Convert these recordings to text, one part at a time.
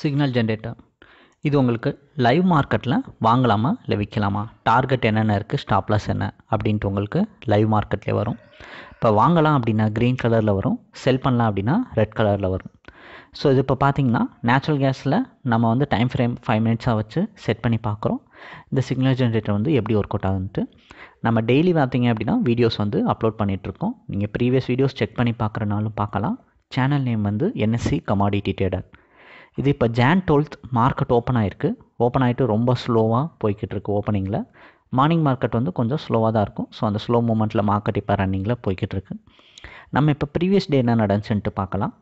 signal generator இது உங்களுக்கு live மார்க்கெட்டில் வாங்கலாமா இல்லை விற்கலாமா டார்கெட் என்னென்ன இருக்குது ஸ்டாப்லாஸ் என்ன அப்படின்ட்டு உங்களுக்கு லைவ் மார்க்கெட்லேயே வரும் இப்போ வாங்கலாம் அப்படின்னா க்ரீன் கலரில் வரும் செல் பண்ணலாம் அப்படின்னா ரெட் கலரில் வரும் ஸோ இது இப்போ பார்த்தீங்கன்னா நேச்சுரல் கேஸில் நம்ம வந்து டைம் ஃப்ரேம் ஃபைவ் மினிட்ஸாக வச்சு செட் பண்ணி பார்க்குறோம் இந்த சிக்னல் ஜென்ரேட்டர் வந்து எப்படி ஒர்க் அவுட் ஆகுதுன்ட்டு நம்ம டெய்லி பார்த்தீங்க அப்படின்னா வீடியோஸ் வந்து அப்லோட் பண்ணிகிட்ருக்கோம் நீங்கள் ப்ரீவியஸ் வீடியோஸ் செக் பண்ணி பார்க்குறனாலும் பார்க்கலாம் சேனல் நேம் வந்து என்எஸ்சி கமாடிட்டி ட்ரேடர் இது இப்போ ஜான் டுவெல்த் மார்க்கெட் ஓப்பன் ஆகிருக்கு ஓப்பன் ஆகிட்டு ரொம்ப ஸ்லோவாக போய்கிட்டு இருக்கு ஓப்பனிங்கில் மார்னிங் மார்க்கெட் வந்து கொஞ்சம் ஸ்லோவாக தான் இருக்கும் ஸோ அந்த ஸ்லோ மூமெண்ட்டில் மார்க்கெட் இப்போ ரன்னிங்கில் போய்கிட்டு இருக்கு நம்ம இப்போ ப்ரீவியஸ் டே என்ன நடந்துச்சுன்ட்டு பார்க்கலாம்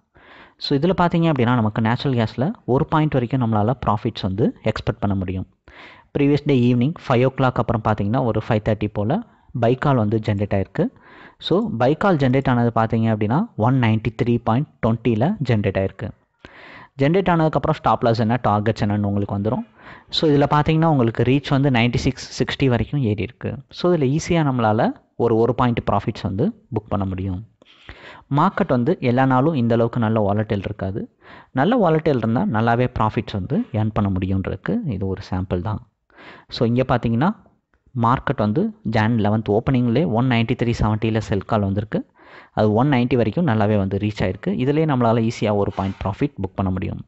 ஸோ இதில் பார்த்தீங்க அப்படின்னா நமக்கு நேச்சுரல் கேஸில் ஒரு பாயிண்ட் வரைக்கும் நம்மளால் ப்ராஃபிட்ஸ் வந்து எக்ஸ்பெக்ட் பண்ண முடியும் previous day evening five o'clock அப்புறம் பார்த்தீங்கன்னா ஒரு ஃபைவ் தேர்ட்டி போல் பைக்கால் வந்து ஜென்ரேட் ஆகிருக்கு ஸோ பைக்கால் ஜென்ரேட் ஆனது பார்த்தீங்க அப்படின்னா ஒன் நைன்ட்டி த்ரீ பாயிண்ட் டுவெண்ட்டியில் ஜென்ரேட் ஆகிருக்கு ஜென்ரேட் ஆனதுக்கப்புறம் ஸ்டாப் லாஸ் என்ன டார்கெட்ஸ் என்னன்னு உங்களுக்கு வந்துடும் ஸோ இதில் பார்த்தீங்கன்னா உங்களுக்கு ரீச் வந்து நைன்ட்டி சிக்ஸ் சிக்ஸ்டி வரைக்கும் ஏறி இருக்குது ஸோ இதில் ஈஸியாக நம்மளால் ஒரு ஒரு பாயிண்ட் ப்ராஃபிட்ஸ் வந்து புக் பண்ண முடியும் மார்க்கெட் வந்து எல்லா நாளும் இந்த அளவுக்கு நல்ல வாலட்டைல் இருக்காது நல்ல வாலட்டைல் இருந்தால் நல்லாவே ப்ராஃபிட்ஸ் வந்து ஏர்ன் பண்ண முடியுன்றதுக்கு இது ஒரு சாம்பிள் தான் ஸோ இங்கே பார்த்தீங்கன்னா மார்க்கெட் வந்து ஜான் லெவன்த் ஓப்பனிங்லேயே ஒன் நைன்ட்டி த்ரீ செவன்ட்டியில் செல் கால் வந்திருக்கு அது ஒன் நைன்ட்டி வரைக்கும் நல்லாவே வந்து ரீச் ஆகிருக்கு இதிலே நம்மளால் ஈஸியாக ஒரு பாயிண்ட் ப்ராஃபிட் புக் பண்ண முடியும்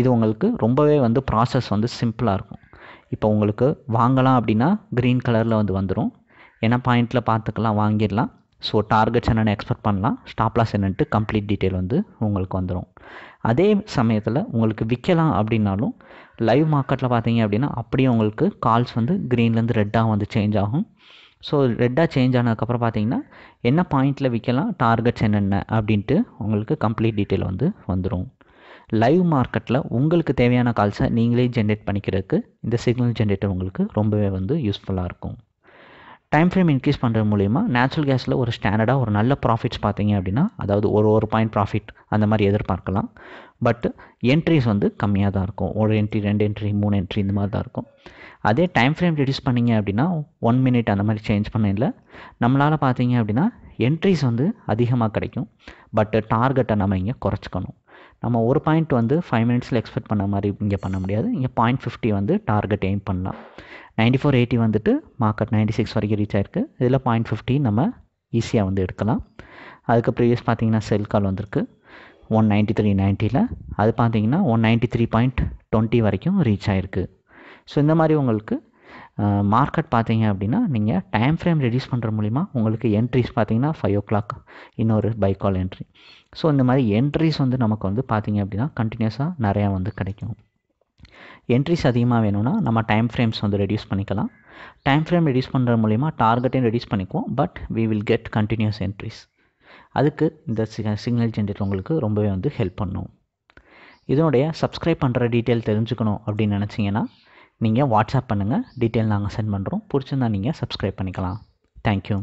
இது உங்களுக்கு ரொம்பவே வந்து ப்ராசஸ் வந்து சிம்பிளாக இருக்கும் இப்போ உங்களுக்கு வாங்கலாம் அப்படின்னா க்ரீன் கலரில் வந்து வந்துடும் ஏன்னா பாயிண்ட்டில் பார்த்துக்கலாம் வாங்கிடலாம் ஸோ டார்கெட்ஸ் என்னென்னு எக்ஸ்பெக்ட் பண்ணலாம் ஸ்டாப் லாஸ் என்னென்ட்டு கம்ப்ளீட் டீட்டெயில் வந்து உங்களுக்கு வந்துடும் அதே சமயத்தில் உங்களுக்கு விற்கலாம் அப்படின்னாலும் லைவ் மார்க்கெட்டில் பார்த்தீங்க அப்படின்னா அப்படியே உங்களுக்கு கால்ஸ் வந்து க்ரீன்லேருந்து ரெட்டாக வந்து சேஞ்ச் ஆகும் ஸோ ரெட்டாக சேஞ்ச் ஆனதுக்கப்புறம் பார்த்தீங்கன்னா என்ன பாயிண்டில் விற்கலாம் டார்கெட்ஸ் என்னென்ன அப்படின்ட்டு உங்களுக்கு கம்ப்ளீட் டீட்டெயில் வந்து வந்துடும் லைவ் மார்க்கெட்டில் உங்களுக்கு தேவையான கால்ஸை நீங்களே ஜென்ரேட் பண்ணிக்கிறதுக்கு இந்த சிக்னல் ஜென்ரேட்டர் உங்களுக்கு ரொம்பவே வந்து யூஸ்ஃபுல்லாக இருக்கும் டைம் ஃப்ரேம் இன்க்ரீஸ் பண்ணுறது மூலிமா நேச்சுரல் கேஸில் ஒரு ஸ்டாண்டர்டாக ஒரு நல்ல ப்ராஃபிட்ஸ் பார்த்தீங்க அப்படின்னா அதாவது ஒரு ஒரு பாயிண்ட் ப்ராஃபிட் அந்த மாதிரி எதிர்பார்க்கலாம் பட் என்ட்ரிஸ் வந்து கம்மியாக தான் இருக்கும் ஒரு என்ட்ரி ரெண்டு என்ட்ரி மூணு என்ட்ரி இந்த மாதிரி தான் இருக்கும் அதே டைம் ஃப்ரேம் ரெடியூஸ் பண்ணிங்க அப்படின்னா ஒன் மினிட் அந்த மாதிரி சேஞ்ச் பண்ணல நம்மளால் பார்த்தீங்க அப்படின்னா என்ட்ரிஸ் வந்து அதிகமாக கிடைக்கும் பட் டார்கெட்டை நம்ம இங்கே குறைச்சிக்கணும் நம்ம ஒரு பாயிண்ட் வந்து ஃபைவ் மினிட்ஸில் எக்ஸ்பெக்ட் பண்ண மாதிரி இங்கே பண்ண முடியாது இங்கே பாயிண்ட் ஃபிஃப்டி வந்து டார்கெட் எய்ம் பண்ணலாம் நைன்டி ஃபோர் எயிட்டி வந்துட்டு மார்க்கெட் நைன்டி சிக்ஸ் வரைக்கும் ரீச் ஆயிருக்கு இதில் பாயிண்ட் ஃபிஃப்டி நம்ம ஈஸியாக வந்து எடுக்கலாம் அதுக்கு ப்ரீவியஸ் பார்த்தீங்கன்னா செல் கால் வந்திருக்கு ஒன் நைன்ட்டி த்ரீ நைன்ட்டியில் அது பார்த்தீங்கன்னா one ninety three point twenty வரைக்கும் ரீச் ஆயிருக்கு ஸோ இந்த மாதிரி உங்களுக்கு மார்க்கெட் பார்த்தீங்க அப்படின்னா நீங்கள் டைம் ஃப்ரேம் ரெடியூஸ் பண்ணுற மூலிமா உங்களுக்கு என்ட்ரிஸ் பார்த்தீங்கன்னா ஃபைவ் ஓ கிளாக் இன்னொரு பை கால் என்ட்ரி ஸோ இந்த மாதிரி என்ட்ரிஸ் வந்து நமக்கு வந்து பார்த்தீங்க அப்படின்னா கண்டினியூஸாக நிறையா வந்து கிடைக்கும் என்ட்ரிஸ் அதிகமாக வேணும்னா நம்ம டைம் ஃப்ரேம்ஸ் வந்து ரெடியூஸ் பண்ணிக்கலாம் டைம் ஃப்ரேம் ரெடியூஸ் பண்ணுற மூலிமா டார்கெட்டையும் ரெடியூஸ் பண்ணிக்குவோம் but we will get continuous entries அதுக்கு இந்த சிக்னல் ஜென்ரேட்டர் உங்களுக்கு ரொம்பவே வந்து ஹெல்ப் பண்ணும் இதனுடைய சப்ஸ்கிரைப் பண்ணுற டீட்டெயில் தெரிஞ்சுக்கணும் அப்படின்னு நினச்சிங்கன்னா நீங்கள் வாட்ஸ்அப் பண்ணுங்கள் டீட்டெயில் நாங்கள் சென்ட் பண்ணுறோம் பிடிச்சிருந்தா நீங்கள் சப்ஸ்கிரைப் பண்ணிக்கலாம் தேங்க்யூ